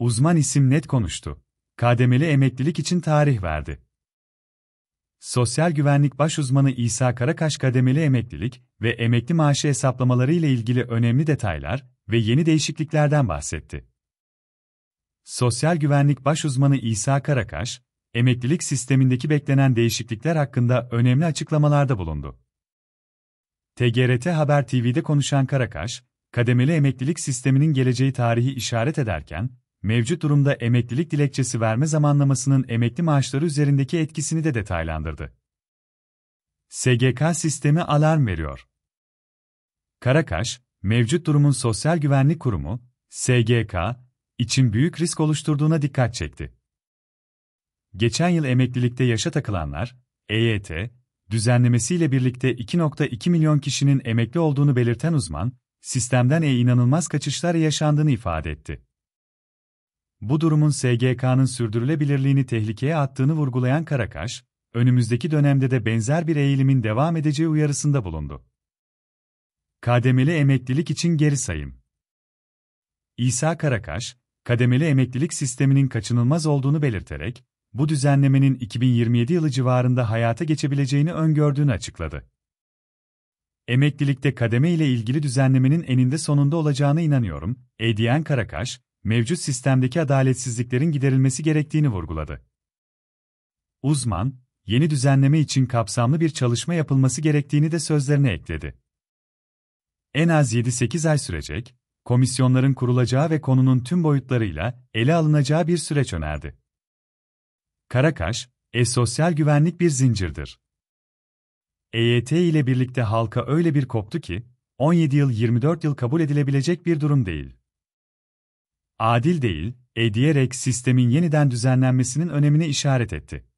Uzman isim net konuştu. Kademeli emeklilik için tarih verdi. Sosyal Güvenlik Baş Uzmanı İsa Karakaş kademeli emeklilik ve emekli maaşı hesaplamaları ile ilgili önemli detaylar ve yeni değişikliklerden bahsetti. Sosyal Güvenlik Baş Uzmanı İsa Karakaş, emeklilik sistemindeki beklenen değişiklikler hakkında önemli açıklamalarda bulundu. TGRT Haber TV'de konuşan Karakaş, kademeli emeklilik sisteminin geleceği tarihi işaret ederken, mevcut durumda emeklilik dilekçesi verme zamanlamasının emekli maaşları üzerindeki etkisini de detaylandırdı. SGK sistemi alarm veriyor. Karakaş, mevcut durumun Sosyal Güvenlik Kurumu, SGK, için büyük risk oluşturduğuna dikkat çekti. Geçen yıl emeklilikte yaşa takılanlar, EYT, düzenlemesiyle birlikte 2.2 milyon kişinin emekli olduğunu belirten uzman, sistemden e inanılmaz kaçışlar yaşandığını ifade etti bu durumun SGK'nın sürdürülebilirliğini tehlikeye attığını vurgulayan Karakaş, önümüzdeki dönemde de benzer bir eğilimin devam edeceği uyarısında bulundu. Kademeli emeklilik için geri sayım. İsa Karakaş, kademeli emeklilik sisteminin kaçınılmaz olduğunu belirterek, bu düzenlemenin 2027 yılı civarında hayata geçebileceğini öngördüğünü açıkladı. Emeklilikte kademe ile ilgili düzenlemenin eninde sonunda olacağına inanıyorum, Ediyen Karakaş, mevcut sistemdeki adaletsizliklerin giderilmesi gerektiğini vurguladı. Uzman, yeni düzenleme için kapsamlı bir çalışma yapılması gerektiğini de sözlerine ekledi. En az 7-8 ay sürecek, komisyonların kurulacağı ve konunun tüm boyutlarıyla ele alınacağı bir süreç önerdi. Karakaş, e-sosyal güvenlik bir zincirdir. EYT ile birlikte halka öyle bir koptu ki, 17 yıl 24 yıl kabul edilebilecek bir durum değil adil değil, ediyerek sistemin yeniden düzenlenmesinin önemine işaret etti.